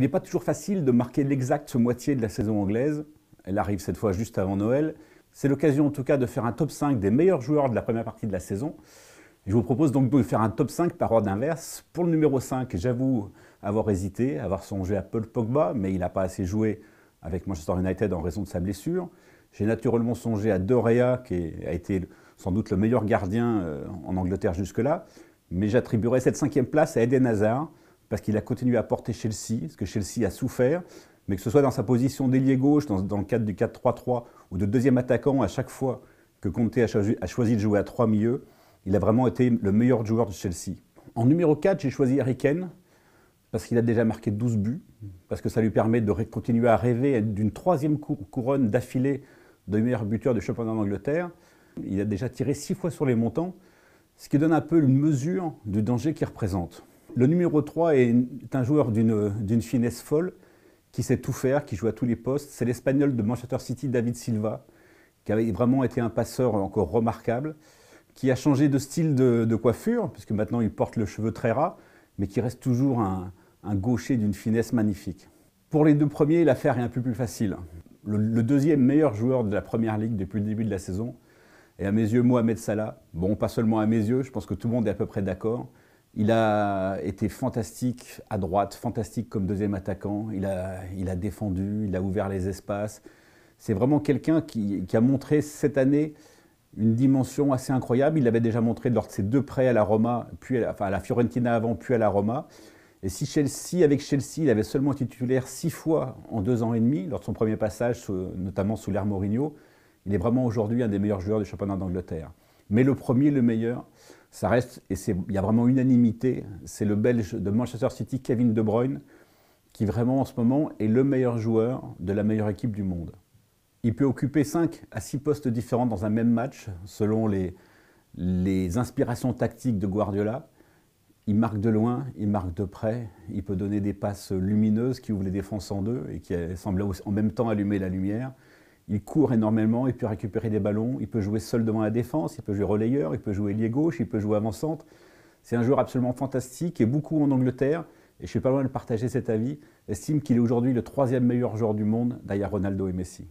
Il n'est pas toujours facile de marquer l'exacte moitié de la saison anglaise. Elle arrive cette fois juste avant Noël. C'est l'occasion en tout cas de faire un top 5 des meilleurs joueurs de la première partie de la saison. je vous propose donc de faire un top 5 par ordre inverse. Pour le numéro 5, j'avoue avoir hésité, avoir songé à Paul Pogba, mais il n'a pas assez joué avec Manchester United en raison de sa blessure. J'ai naturellement songé à Dorea, qui a été sans doute le meilleur gardien euh, en Angleterre jusque-là, mais j'attribuerai cette cinquième place à Eden Hazard, parce qu'il a continué à porter Chelsea, ce que Chelsea a souffert, mais que ce soit dans sa position d'ailier gauche, dans, le cadre du 4-3-3 ou de deuxième attaquant, à chaque fois que Conte a choisi, de jouer à trois milieux, il a vraiment été le meilleur joueur de Chelsea. En numéro 4, j'ai choisi Harry parce qu'il a déjà marqué 12 buts, parce que ça lui permet de continuer à rêver d'une troisième couronne d'affilée de meilleur buteur du championnat d'Angleterre. Il a déjà tiré six fois sur les montants, ce qui donne un peu une mesure du danger qu'il représente. Le numéro 3 est, un joueur d'une finesse folle, qui sait tout faire, qui joue à tous les postes. C'est l'Espagnol de Manchester City, David Silva, qui avait vraiment été un passeur encore remarquable, qui a changé de style de, coiffure, puisque maintenant il porte le cheveu très ras, mais qui reste toujours un, gaucher d'une finesse magnifique. Pour les deux premiers, l'affaire est un peu plus facile. Le, le, deuxième meilleur joueur de la Première Ligue depuis le début de la saison est à mes yeux Mohamed Salah. Bon, pas seulement à mes yeux, je pense que tout le monde est à peu près d'accord. Il a été fantastique à droite, fantastique comme deuxième attaquant. Il a, défendu, il a ouvert les espaces. C'est vraiment quelqu'un qui, a montré cette année une dimension assez incroyable. Il l'avait déjà montré lors de ses deux prêts à la Roma, puis à la, Fiorentina avant, puis à la Roma. Et si Chelsea, avec Chelsea, il avait seulement titulaire six fois en deux ans et demi, lors de son premier passage, notamment sous l'ère Mourinho, il est vraiment aujourd'hui un des meilleurs joueurs du championnat d'Angleterre. Mais le premier, le meilleur ça reste, et il y a vraiment unanimité, c'est le Belge de Manchester City, Kevin De Bruyne, qui vraiment en ce moment est le meilleur joueur de la meilleure équipe du monde. Il peut occuper 5 à 6 postes différents dans un même match, selon les, les inspirations tactiques de Guardiola. Il marque de loin, il marque de près, il peut donner des passes lumineuses qui ouvrent les défenses en deux et qui semblent en même temps allumer la lumière il court énormément, il peut récupérer des ballons, il peut jouer seul devant la défense, il peut jouer relayeur, il peut jouer lié gauche, il peut jouer avant-centre. C'est un joueur absolument fantastique et beaucoup en Angleterre, et je suis pas loin de partager cet avis, estime qu'il est aujourd'hui le troisième meilleur joueur du monde derrière Ronaldo et Messi.